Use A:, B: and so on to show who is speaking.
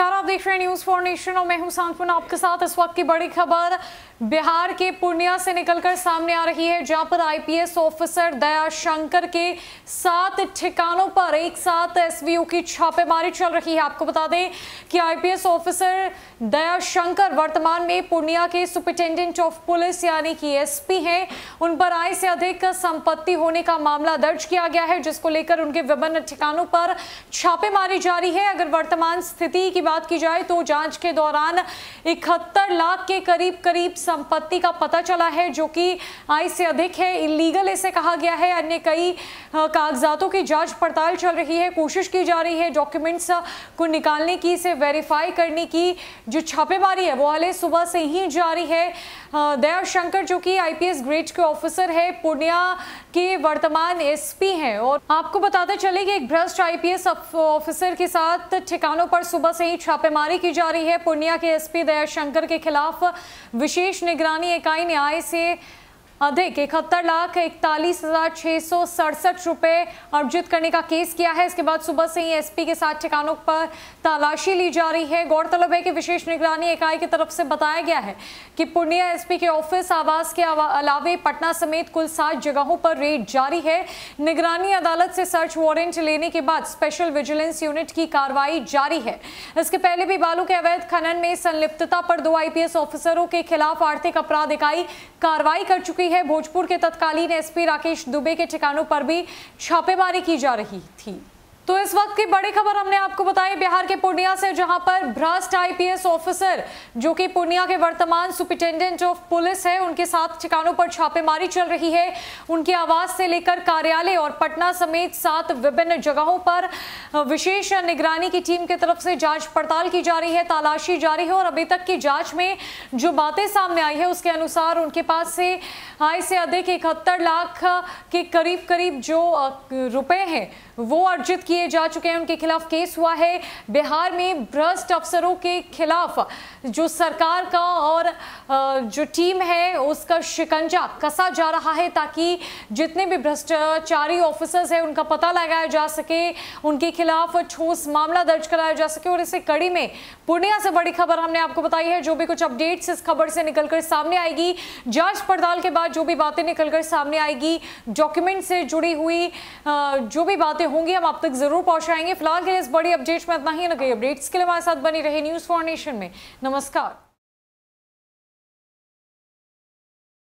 A: नमस्कार आप देख रहे हैं न्यूज फॉर नेशन और मैं हूं सांत्वना आपके साथ इस वक्त की बड़ी खबर बिहार के पूर्णिया से निकलकर सामने आ रही है जहां पर आईपीएस ऑफिसर दया शंकर के सात ठिकानों पर एक साथ एसवीओ की छापेमारी चल रही है आपको बता दें कि आईपीएस ऑफिसर दया शंकर वर्तमान में पूर्णिया के सुपरिटेंडेंट ऑफ पुलिस यानी कि एसपी हैं उन पर आय से अधिक संपत्ति होने का मामला दर्ज किया गया है जिसको लेकर उनके विभिन्न ठिकानों पर छापेमारी जारी है अगर वर्तमान स्थिति की बात की जाए तो जांच के दौरान इकहत्तर लाख के करीब करीब संपत्ति का पता चला है जो कि आय से अधिक है इलीगल ऐसे कहा गया है अन्य कई कागजातों की जांच पड़ताल चल रही है कोशिश की जा रही है डॉक्यूमेंट्स को निकालने की इसे वेरीफाई करने की जो छापेमारी है वो हाल सुबह से ही जारी है दया शंकर जो कि आईपीएस ग्रेड के ऑफिसर है पूर्णिया के वर्तमान एसपी हैं और आपको बताते चले कि एक भ्रष्ट आईपीएस ऑफिसर के साथ ठिकानों पर सुबह से में छापेमारी की जा रही है पूर्णिया के एसपी दयाशंकर के खिलाफ विशेष निगरानी इकाई ने आय से अधिक हाँ, इकहत्तर लाख इकतालीस हजार छह सौ सड़सठ रुपये अर्जित करने का केस किया है इसके बाद सुबह से ही एसपी के साथ ठिकानों पर तलाशी ली जा रही है गौरतलब है कि विशेष निगरानी इकाई की तरफ से बताया गया है कि पूर्णिया एसपी के ऑफिस आवास के अलावे पटना समेत कुल सात जगहों पर रेड जारी है निगरानी अदालत से सर्च वारंट लेने के बाद स्पेशल विजिलेंस यूनिट की कार्रवाई जारी है इसके पहले भी बालू के अवैध खनन में संलिप्तता पर दो आईपीएस ऑफिसरों के खिलाफ आर्थिक अपराध इकाई कार्रवाई कर चुकी है भोजपुर के तत्कालीन एसपी राकेश दुबे के ठिकानों पर भी छापेमारी की जा रही थी तो इस वक्त की बड़ी खबर हमने आपको बताई बिहार के पूर्णिया से जहां पर भ्रष्ट आईपीएस ऑफिसर जो कि पूर्णिया के वर्तमान सुप्रिंटेंडेंट ऑफ पुलिस है उनके साथ ठिकानों पर छापेमारी चल रही है उनकी आवास से लेकर कार्यालय और पटना समेत सात विभिन्न जगहों पर विशेष निगरानी की टीम की तरफ से जांच पड़ताल की जा रही है तलाशी जारी है और अभी तक की जांच में जो बातें सामने आई है उसके अनुसार उनके पास से आय से अधिक इकहत्तर लाख के करीब करीब जो रुपए हैं वो अर्जित किए जा चुके हैं उनके खिलाफ केस हुआ है बिहार में भ्रष्ट अफसरों के खिलाफ जो सरकार का और जो टीम है उसका शिकंजा कसा जा रहा है ताकि जितने भी भ्रष्टाचारी ऑफिसर्स हैं उनका पता लगाया जा सके उनके खिलाफ ठोस मामला दर्ज कराया जा सके और इसे कड़ी में पूर्णिया से बड़ी खबर हमने आपको बताई है जो भी कुछ अपडेट्स इस खबर से निकलकर सामने आएगी जांच पड़ताल के बाद जो भी बातें निकलकर सामने आएगी डॉक्यूमेंट से जुड़ी हुई जो भी बातें होंगी हम आप तक जरूर पहुंचाएंगे फिलहाल के लिए इस बड़ी अपडेट में इतना ही लगे अपडेट्स के लिए हमारे साथ बनी रहे न्यूज फॉर नेशन में नमस्कार